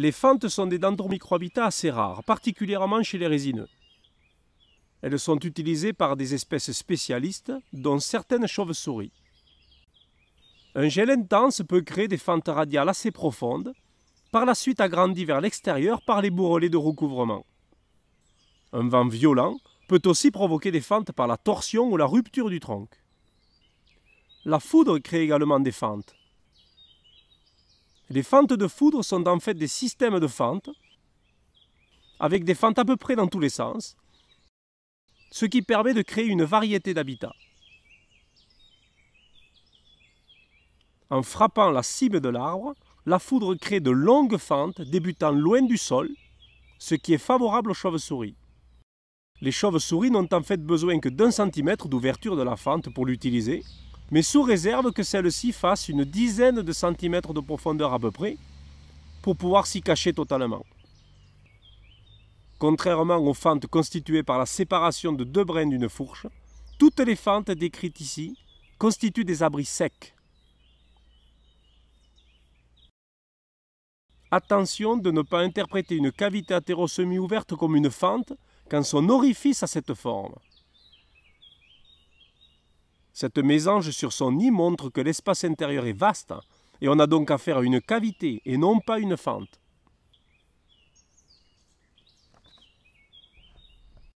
Les fentes sont des microhabitats assez rares, particulièrement chez les résineux. Elles sont utilisées par des espèces spécialistes, dont certaines chauves-souris. Un gel intense peut créer des fentes radiales assez profondes, par la suite agrandies vers l'extérieur par les bourrelets de recouvrement. Un vent violent peut aussi provoquer des fentes par la torsion ou la rupture du tronc. La foudre crée également des fentes. Les fentes de foudre sont en fait des systèmes de fentes, avec des fentes à peu près dans tous les sens, ce qui permet de créer une variété d'habitats. En frappant la cime de l'arbre, la foudre crée de longues fentes débutant loin du sol, ce qui est favorable aux chauves-souris. Les chauves-souris n'ont en fait besoin que d'un centimètre d'ouverture de la fente pour l'utiliser, mais sous réserve que celle-ci fasse une dizaine de centimètres de profondeur à peu près pour pouvoir s'y cacher totalement. Contrairement aux fentes constituées par la séparation de deux brins d'une fourche, toutes les fentes décrites ici constituent des abris secs. Attention de ne pas interpréter une cavité athéro-semi-ouverte comme une fente quand son orifice a cette forme. Cette mésange sur son nid montre que l'espace intérieur est vaste hein, et on a donc affaire à une cavité et non pas une fente.